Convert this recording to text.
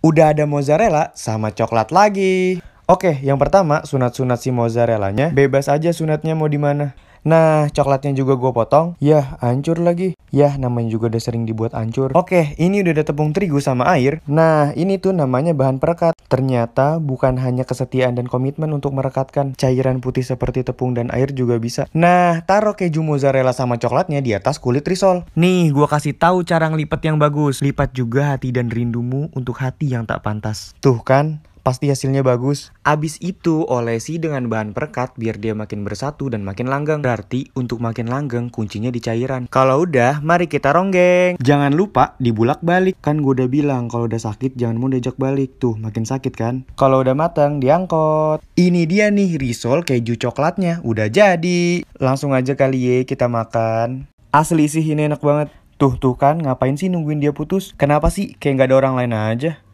Udah ada mozzarella sama coklat lagi. Oke, yang pertama sunat-sunat si mozzarellanya bebas aja sunatnya mau di mana. Nah, coklatnya juga gue potong. Yah, hancur lagi. Yah, namanya juga udah sering dibuat hancur. Oke, ini udah ada tepung terigu sama air. Nah, ini tuh namanya bahan perekat. Ternyata bukan hanya kesetiaan dan komitmen untuk merekatkan. Cairan putih seperti tepung dan air juga bisa. Nah, taruh keju mozzarella sama coklatnya di atas kulit risol. Nih, gue kasih tahu cara ngelipet yang bagus. Lipat juga hati dan rindumu untuk hati yang tak pantas. Tuh kan, pasti hasilnya bagus. Abis itu olesi dengan bahan perekat biar dia makin bersatu dan makin langgeng. Berarti untuk makin langgeng kuncinya di cairan. Kalau udah, mari kita ronggeng. Jangan lupa dibulak balik. Kan gue udah bilang kalau udah sakit jangan mau diajak balik. Tuh makin sakit kan. Kalau udah matang diangkot. Ini dia nih risol keju coklatnya. Udah jadi. Langsung aja kali ya kita makan. Asli sih ini enak banget. Tuh tuh kan ngapain sih nungguin dia putus? Kenapa sih kayak nggak ada orang lain aja?